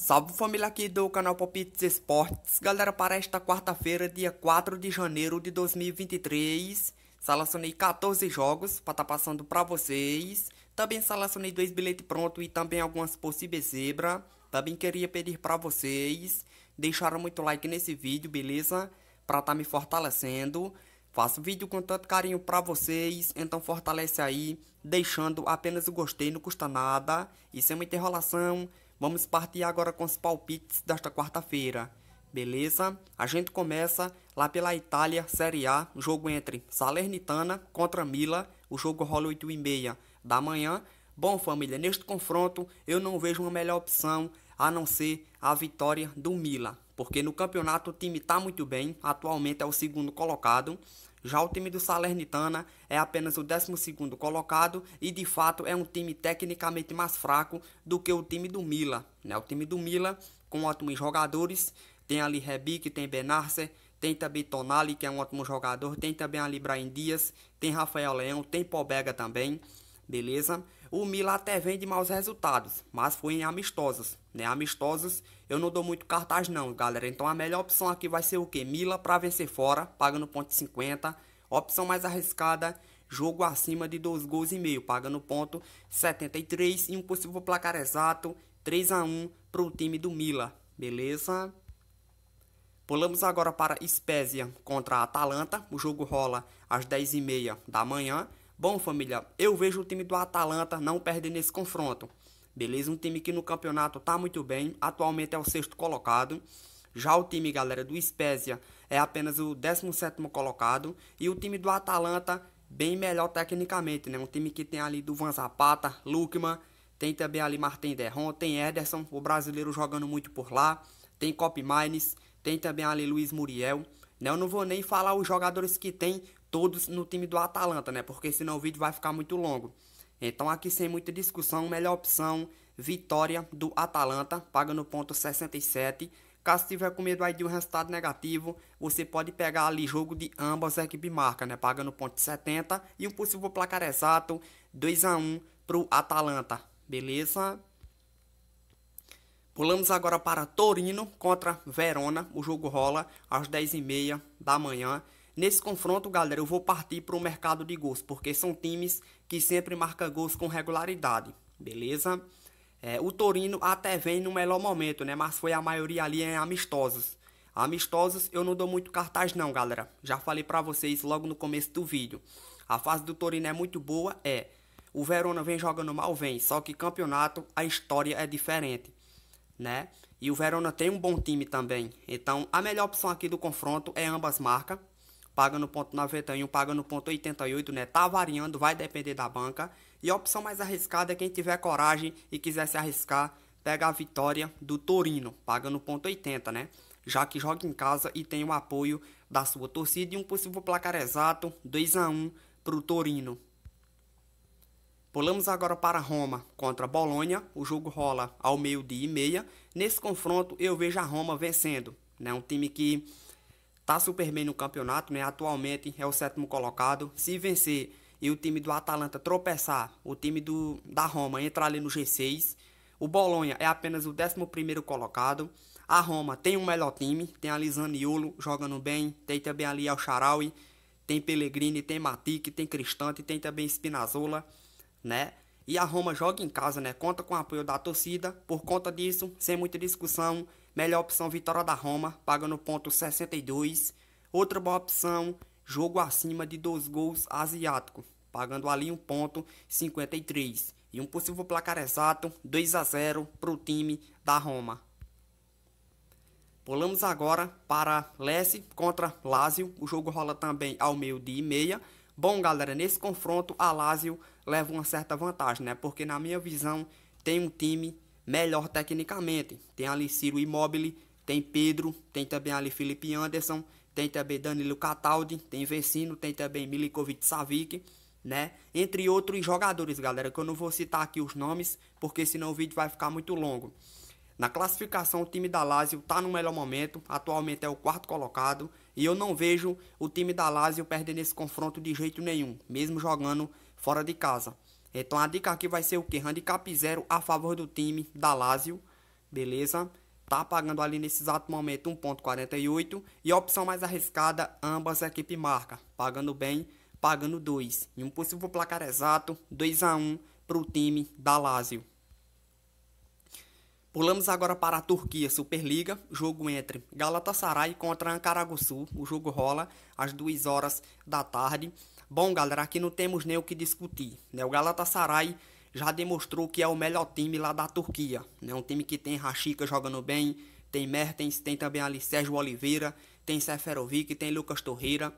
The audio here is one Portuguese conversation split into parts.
Salve família aqui do canal Palpites Esportes. Galera, para esta quarta-feira, dia 4 de janeiro de 2023, selecionei 14 jogos para estar tá passando para vocês. Também selecionei dois bilhetes prontos e também algumas possíveis zebra. Também queria pedir para vocês deixarem muito like nesse vídeo, beleza? Para estar tá me fortalecendo. Faço vídeo com tanto carinho para vocês, então fortalece aí, deixando apenas o gostei, não custa nada. isso é muita enrolação, Vamos partir agora com os palpites desta quarta-feira. Beleza? A gente começa lá pela Itália, Série A, jogo entre Salernitana contra Mila, o jogo rola 8 e meia da manhã. Bom, família, neste confronto eu não vejo uma melhor opção a não ser a vitória do Mila, porque no campeonato o time está muito bem, atualmente é o segundo colocado, já o time do Salernitana é apenas o 12 colocado e de fato é um time tecnicamente mais fraco do que o time do Mila. Né? O time do Mila com ótimos jogadores, tem ali Rebic, tem Benarcer, tem também Tonali, que é um ótimo jogador, tem também ali Brian Dias, tem Rafael Leão, tem Pobega também, beleza? O Mila até vem de maus resultados, mas foi em amistosos né? eu não dou muito cartaz não, galera. Então a melhor opção aqui vai ser o quê? Mila para vencer fora, paga no ponto 50. Opção mais arriscada, jogo acima de 2 gols e meio, paga no ponto 73 e um possível placar exato 3 a 1 para o time do Mila, beleza? Pulamos agora para Spezia contra a Atalanta. O jogo rola às 10h30 da manhã. Bom, família, eu vejo o time do Atalanta não perdendo esse confronto beleza? Um time que no campeonato tá muito bem, atualmente é o sexto colocado. Já o time, galera, do Spezia é apenas o 17 colocado. E o time do Atalanta, bem melhor tecnicamente, né? Um time que tem ali do Van Zapata, Lukman, tem também ali Martin Derron, tem Ederson, o brasileiro jogando muito por lá. Tem Cop Mines, tem também ali Luiz Muriel. Né? Eu não vou nem falar os jogadores que tem todos no time do Atalanta, né? Porque senão o vídeo vai ficar muito longo. Então aqui sem muita discussão, melhor opção, vitória do Atalanta, paga no ponto 67. Caso tiver com medo aí de um resultado negativo, você pode pegar ali jogo de ambas as equipes marca, né? Paga no ponto 70 e um possível placar exato 2 a 1 pro Atalanta. Beleza? Pulamos agora para Torino contra Verona. O jogo rola às 10h30 da manhã. Nesse confronto, galera, eu vou partir para o mercado de gols, porque são times que sempre marcam gols com regularidade, beleza? É, o Torino até vem no melhor momento, né? Mas foi a maioria ali em amistosos. Amistosos eu não dou muito cartaz não, galera. Já falei para vocês logo no começo do vídeo. A fase do Torino é muito boa, é. O Verona vem jogando mal, vem. Só que campeonato, a história é diferente, né? E o Verona tem um bom time também. Então, a melhor opção aqui do confronto é ambas marcas paga no ponto 91, paga no ponto 88, né? Tá variando, vai depender da banca. E a opção mais arriscada é quem tiver coragem e quiser se arriscar, pega a vitória do Torino, paga no ponto 80, né? Já que joga em casa e tem o apoio da sua torcida e um possível placar exato 2 a 1 para o Torino. Pulamos agora para Roma contra Bolonha. O jogo rola ao meio-dia e meia. Nesse confronto, eu vejo a Roma vencendo. Né? Um time que Tá super bem no campeonato, né? Atualmente é o sétimo colocado. Se vencer e o time do Atalanta tropeçar, o time do, da Roma entrar ali no G6. O Bolonha é apenas o 11 colocado. A Roma tem um melhor time, tem a Lisaniolo jogando bem, tem também ali El Charaui, tem Pellegrini, tem Matic, tem Cristante, tem também Spinazzola, né? E a Roma joga em casa, né? Conta com o apoio da torcida. Por conta disso, sem muita discussão, Melhor opção, vitória da Roma, paga no ponto 62. Outra boa opção, jogo acima de dois gols asiático, pagando ali um ponto 53. E um possível placar exato, 2 a 0 para o time da Roma. Pulamos agora para Lesse contra Lazio. O jogo rola também ao meio-dia e meia. Bom, galera, nesse confronto a Lazio leva uma certa vantagem, né? Porque na minha visão tem um time melhor tecnicamente. Tem ali Ciro Immobile, tem Pedro, tem também ali Felipe Anderson, tem também Danilo Cataldi, tem Vecino, tem também Milikovic Savic, né? Entre outros jogadores, galera, que eu não vou citar aqui os nomes, porque senão o vídeo vai ficar muito longo. Na classificação, o time da Lazio tá no melhor momento, atualmente é o quarto colocado, e eu não vejo o time da Lazio perdendo esse confronto de jeito nenhum, mesmo jogando fora de casa. Então a dica aqui vai ser o que? Handicap zero a favor do time da Lazio, beleza? Tá pagando ali nesse exato momento 1.48 e a opção mais arriscada, ambas a equipe marca, pagando bem, pagando 2. E um possível placar exato, 2 a 1 para o time da Lazio. Pulamos agora para a Turquia, Superliga, jogo entre Galatasaray contra Ankaraguçu. O jogo rola às 2 horas da tarde. Bom, galera, aqui não temos nem o que discutir. Né? O Galatasaray já demonstrou que é o melhor time lá da Turquia. Né? Um time que tem Rashica jogando bem, tem Mertens, tem também ali Sérgio Oliveira, tem Seferovic, tem Lucas Torreira.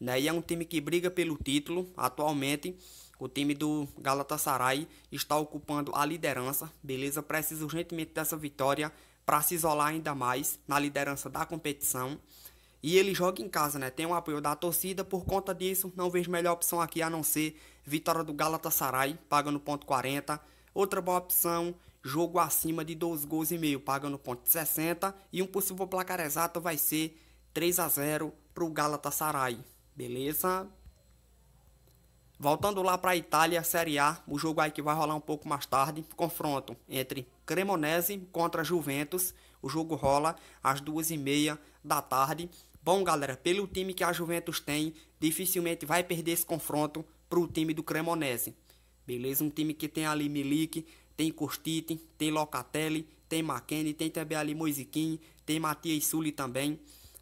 Né? E é um time que briga pelo título atualmente. O time do Galatasaray está ocupando a liderança, beleza? Precisa urgentemente dessa vitória para se isolar ainda mais na liderança da competição. E ele joga em casa, né? Tem o um apoio da torcida. Por conta disso, não vejo melhor opção aqui a não ser vitória do Galatasaray, paga no ponto 40. Outra boa opção, jogo acima de 12 gols e meio, paga no ponto 60. E um possível placar exato vai ser 3 a 0 para o Galatasaray. Beleza? Voltando lá para a Itália, Série A, o jogo aí que vai rolar um pouco mais tarde, confronto entre Cremonese contra Juventus. O jogo rola às duas e meia da tarde. Bom, galera, pelo time que a Juventus tem, dificilmente vai perder esse confronto para o time do Cremonese. Beleza? Um time que tem ali Milik, tem Costite, tem Locatelli, tem McKenny, tem também ali Moisiquim, tem Matias Sully também,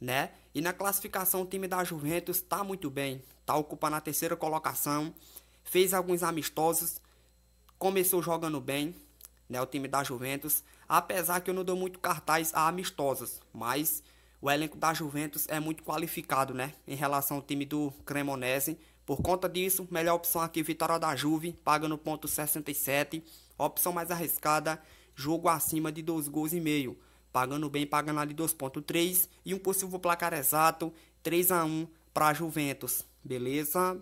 né? E na classificação o time da Juventus está muito bem, está ocupando a terceira colocação, fez alguns amistosos, começou jogando bem, né, o time da Juventus, apesar que eu não dou muito cartaz a amistosos, mas o elenco da Juventus é muito qualificado, né? Em relação ao time do Cremonese. Por conta disso, melhor opção aqui, vitória da Juve, paga no ponto 67. Opção mais arriscada, jogo acima de 2 gols e meio. Pagando bem, pagando ali 2.3 e um possível placar exato, 3 a 1 para a Juventus. Beleza?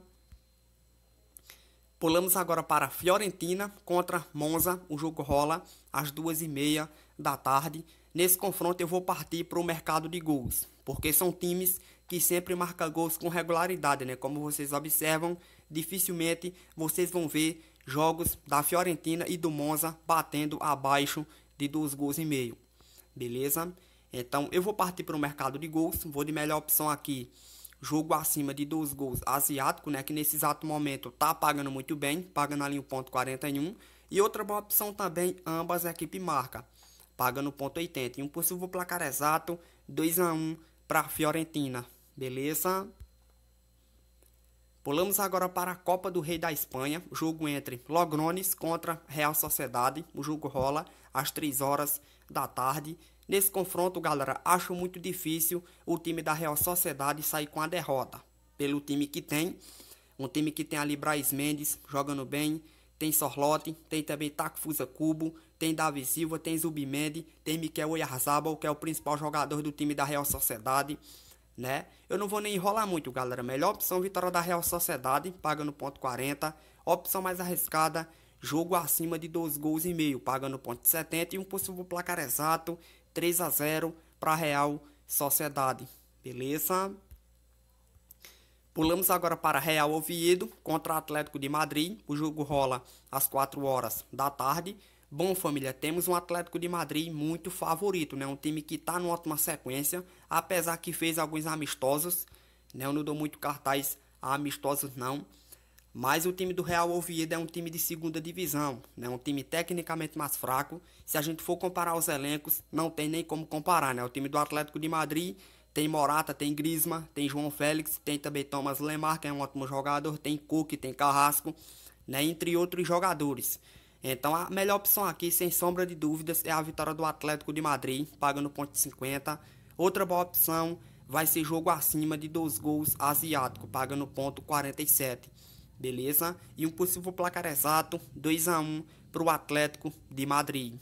Pulamos agora para Fiorentina contra Monza. O jogo rola às duas e meia da tarde. Nesse confronto eu vou partir para o mercado de gols, porque são times que sempre marcam gols com regularidade, né? Como vocês observam, dificilmente vocês vão ver jogos da Fiorentina e do Monza batendo abaixo de dois gols e meio. Beleza? Então eu vou partir para o mercado de gols, vou de melhor opção aqui, jogo acima de dois gols asiático, né? Que nesse exato momento tá pagando muito bem, pagando ali 1.41. E outra boa opção também, ambas a equipe marca paga no ponto 80. E um possível placar exato, 2 a 1 para a Fiorentina. Beleza? Pulamos agora para a Copa do Rei da Espanha, jogo entre Logrones contra Real Sociedade. O jogo rola às 3 horas da tarde. Nesse confronto, galera, acho muito difícil o time da Real Sociedade sair com a derrota. Pelo time que tem, um time que tem ali Braz Mendes jogando bem, tem Sorlote, tem também Taco Fusa Cubo, tem Davi Silva, tem Zubimendi, tem Miquel Oyarzabal, que é o principal jogador do time da Real Sociedade, né? Eu não vou nem enrolar muito, galera. Melhor opção, vitória da Real Sociedade, pagando ponto 40. Opção mais arriscada, jogo acima de 2 gols e meio, pagando ponto 70 e um possível placar exato, 3 a 0 para Real Sociedade. Beleza? Pulamos agora para Real Oviedo contra o Atlético de Madrid. O jogo rola às 4 horas da tarde. Bom, família, temos um Atlético de Madrid muito favorito, né? Um time que está numa ótima sequência, apesar que fez alguns amistosos, né? Eu não dou muito cartaz a amistosos, não. Mas o time do Real Oviedo é um time de segunda divisão, né? Um time tecnicamente mais fraco. Se a gente for comparar os elencos, não tem nem como comparar, né? O time do Atlético de Madrid tem Morata, tem Grisma, tem João Félix, tem também Thomas Lemar, que é um ótimo jogador, tem Cook, tem Carrasco, né, entre outros jogadores. Então a melhor opção aqui, sem sombra de dúvidas, é a vitória do Atlético de Madrid, pagando ponto 50. Outra boa opção vai ser jogo acima de dois gols asiático, pagando ponto 47. Beleza? E um possível placar exato, 2 a 1 para o Atlético de Madrid.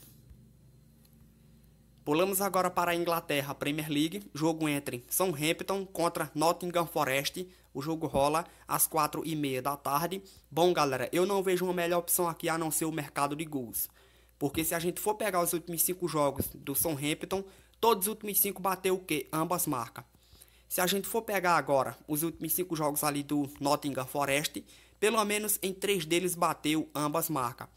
Pulamos agora para a Inglaterra, Premier League, jogo entre Southampton contra Nottingham Forest. O jogo rola às quatro e meia da tarde. Bom, galera, eu não vejo uma melhor opção aqui a não ser o mercado de gols. Porque se a gente for pegar os últimos cinco jogos do Southampton, todos os últimos cinco bateu o quê? Ambas marcas. Se a gente for pegar agora os últimos cinco jogos ali do Nottingham Forest, pelo menos em três deles bateu ambas marcas.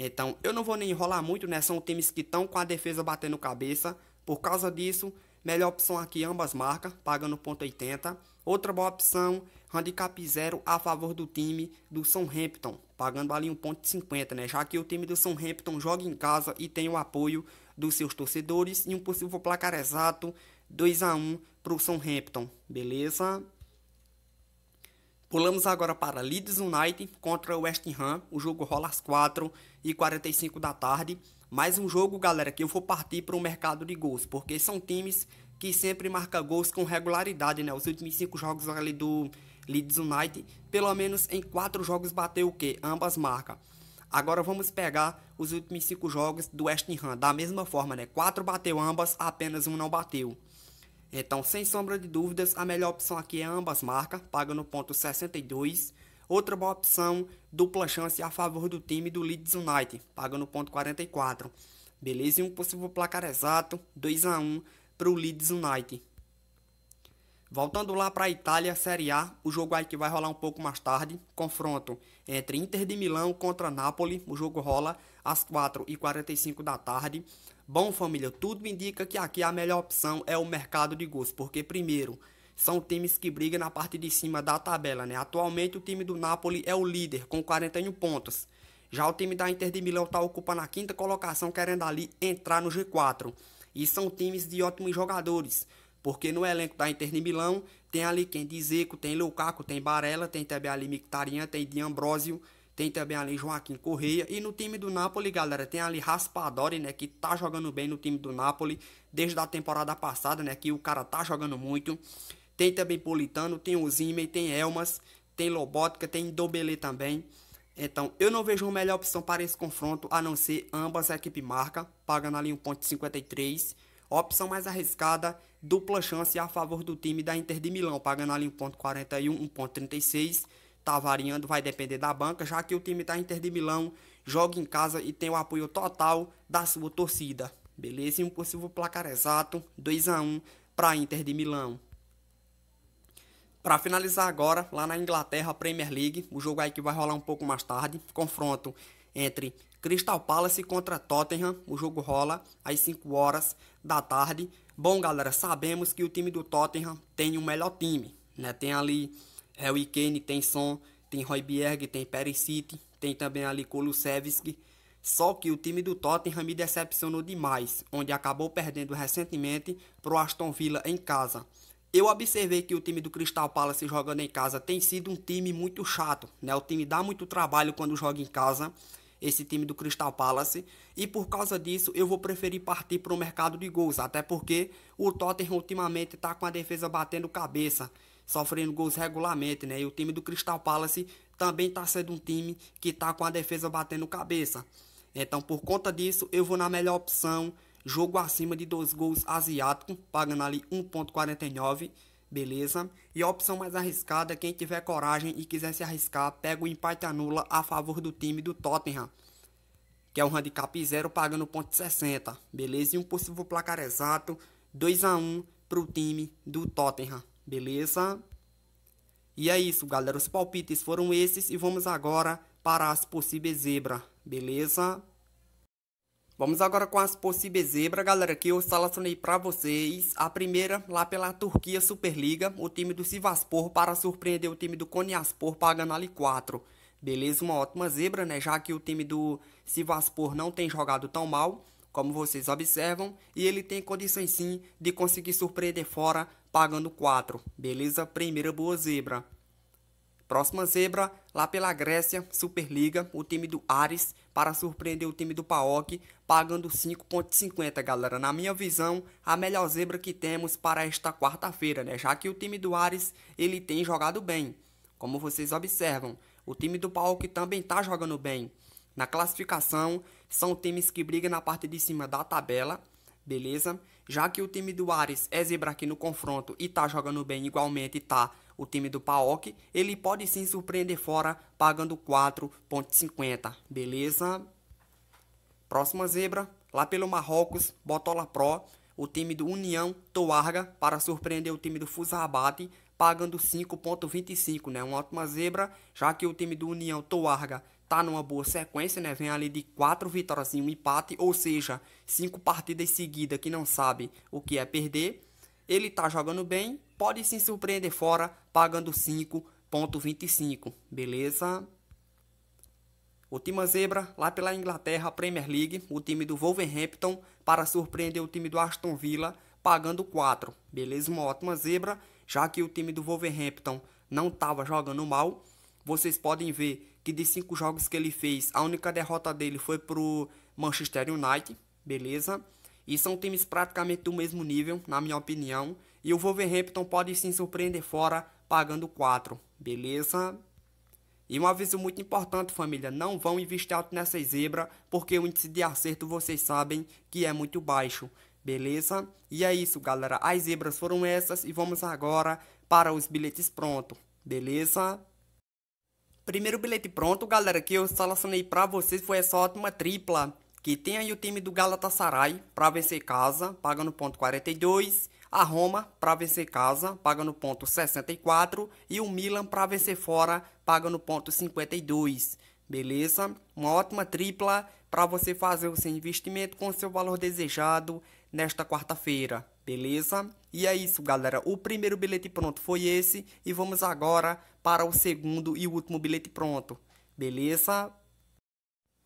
Então, eu não vou nem enrolar muito, né? São times que estão com a defesa batendo cabeça. Por causa disso, melhor opção aqui ambas marcas, pagando 1.80. Outra boa opção, handicap zero a favor do time do Southampton, pagando ali 1.50, né? Já que o time do Southampton joga em casa e tem o apoio dos seus torcedores e um possível placar exato 2 a 1 para o Southampton, beleza? Pulamos agora para Leeds United contra o West Ham. O jogo rola às 4h45 da tarde. Mais um jogo, galera, que eu vou partir para o mercado de gols, porque são times que sempre marcam gols com regularidade, né? Os últimos 5 jogos ali do Leeds United, pelo menos em 4 jogos bateu o quê? Ambas marcas. Agora vamos pegar os últimos 5 jogos do West Ham, da mesma forma, né? 4 bateu ambas, apenas um não bateu. Então, sem sombra de dúvidas, a melhor opção aqui é ambas marcas, paga no ponto 62. Outra boa opção, dupla chance a favor do time do Leeds United, paga no ponto 44. Beleza? E um possível placar exato, 2 a 1 para o Leeds United. Voltando lá para a Itália, Série A, o jogo aí que vai rolar um pouco mais tarde, confronto entre Inter de Milão contra Napoli, o jogo rola às 4h45 da tarde. Bom, família, tudo indica que aqui a melhor opção é o mercado de gols, porque primeiro, são times que brigam na parte de cima da tabela, né? Atualmente o time do Napoli é o líder com 41 pontos. Já o time da Inter de Milão está ocupando a quinta colocação, querendo ali entrar no G4. E são times de ótimos jogadores, porque no elenco da Inter de Milão tem ali quem Dzeko, tem Lukaku, tem Barella, tem Tebe Ali tem Di Ambrosio, tem também ali Joaquim Correia. E no time do Napoli, galera, tem ali Raspadori, né? Que tá jogando bem no time do Napoli. Desde a temporada passada, né? Que o cara tá jogando muito. Tem também Politano, tem Uzime, tem Elmas, tem Lobotka tem Dobelê também. Então, eu não vejo uma melhor opção para esse confronto, a não ser ambas a equipe marca, pagando ali 1.53. Opção mais arriscada, dupla chance a favor do time da Inter de Milão, pagando ali 1.41, 1.36 tá variando, vai depender da banca, já que o time da Inter de Milão joga em casa e tem o apoio total da sua torcida. Beleza? E um possível placar exato, 2 a 1 para Inter de Milão. Para finalizar agora, lá na Inglaterra, Premier League, o jogo aí que vai rolar um pouco mais tarde, confronto entre Crystal Palace contra Tottenham, o jogo rola às 5 horas da tarde. Bom, galera, sabemos que o time do Tottenham tem o melhor time, né? Tem ali Harry Kane, tem Son, tem Royberg, tem Perisic, tem também ali Kulusevski. Só que o time do Tottenham me decepcionou demais, onde acabou perdendo recentemente para o Aston Villa em casa. Eu observei que o time do Crystal Palace jogando em casa tem sido um time muito chato, né? O time dá muito trabalho quando joga em casa, esse time do Crystal Palace, e por causa disso eu vou preferir partir para o mercado de gols, até porque o Tottenham ultimamente está com a defesa batendo cabeça sofrendo gols regularmente, né? E o time do Crystal Palace também está sendo um time que está com a defesa batendo cabeça. Então, por conta disso, eu vou na melhor opção, jogo acima de dois gols asiático, pagando ali 1.49, beleza? E a opção mais arriscada, é quem tiver coragem e quiser se arriscar, pega o empate anula a favor do time do Tottenham que é o um handicap 0 pagando 1.60, beleza? E um possível placar exato 2 a 1 para o time do Tottenham beleza? E é isso, galera. Os palpites foram esses e vamos agora para as possíveis zebra, beleza? Vamos agora com as possíveis zebra, galera, que eu selecionei para vocês. A primeira, lá pela Turquia Superliga, o time do Sivaspor para surpreender o time do Konyaspor pagando ali 4. Beleza, uma ótima zebra, né? Já que o time do Sivaspor não tem jogado tão mal, como vocês observam, e ele tem condições sim de conseguir surpreender fora pagando 4, beleza? Primeira boa zebra. Próxima zebra, lá pela Grécia, Superliga, o time do Ares, para surpreender o time do Paok, pagando 5.50, galera. Na minha visão, a melhor zebra que temos para esta quarta-feira, né? Já que o time do Ares, ele tem jogado bem. Como vocês observam, o time do Paok também está jogando bem. Na classificação, são times que brigam na parte de cima da tabela, beleza? Já que o time do Ares é zebra aqui no confronto e tá jogando bem igualmente, tá? O time do Paok, ele pode sim surpreender fora pagando 4.50, beleza? Próxima zebra, lá pelo Marrocos, Botola Pro, o time do União Toarga para surpreender o time do Fusabate pagando 5.25, né? Uma ótima zebra, já que o time do União Toarga tá numa boa sequência, né? Vem ali de quatro vitórias e um empate, ou seja, cinco partidas seguidas que não sabe o que é perder. Ele tá jogando bem, pode se surpreender fora, pagando 5.25, beleza? Última zebra, lá pela Inglaterra, Premier League, o time do Wolverhampton, para surpreender o time do Aston Villa, pagando 4, beleza? Uma ótima zebra, já que o time do Wolverhampton não estava jogando mal, vocês podem ver que de cinco jogos que ele fez, a única derrota dele foi pro Manchester United, beleza? E são times praticamente do mesmo nível, na minha opinião. E o Wolverhampton pode se surpreender fora pagando 4, beleza? E um aviso muito importante, família, não vão investir alto nessa zebra, porque o índice de acerto vocês sabem que é muito baixo, beleza? E é isso, galera. As zebras foram essas e vamos agora para os bilhetes pronto, beleza? Primeiro bilhete pronto, galera, que eu selecionei pra vocês foi essa ótima tripla. Que tem aí o time do Galatasaray pra vencer casa, paga no ponto 42. A Roma pra vencer casa, paga no ponto 64. E o Milan pra vencer fora, paga no ponto 52. Beleza? Uma ótima tripla para você fazer o seu investimento com o seu valor desejado nesta quarta-feira. Beleza? E é isso, galera. O primeiro bilhete pronto foi esse. E vamos agora para o segundo e último bilhete pronto, beleza?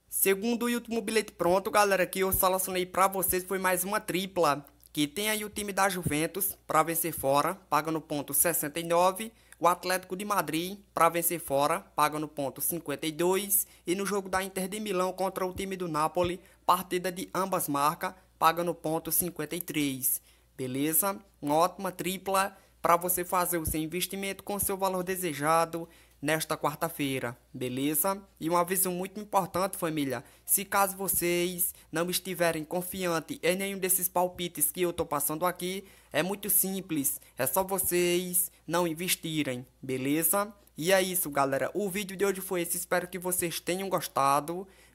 Segundo e último bilhete pronto, galera, que eu selecionei para vocês foi mais uma tripla, que tem aí o time da Juventus para vencer fora, paga no ponto 69, o Atlético de Madrid para vencer fora, paga no ponto 52, e no jogo da Inter de Milão contra o time do Napoli, partida de ambas marcas, paga no ponto 53. Beleza? Uma ótima tripla para você fazer o seu investimento com o seu valor desejado nesta quarta-feira, beleza? E um aviso muito importante, família. Se caso vocês não estiverem confiante em nenhum desses palpites que eu tô passando aqui, é muito simples, é só vocês não investirem, beleza? E é isso, galera. O vídeo de hoje foi esse. Espero que vocês tenham gostado.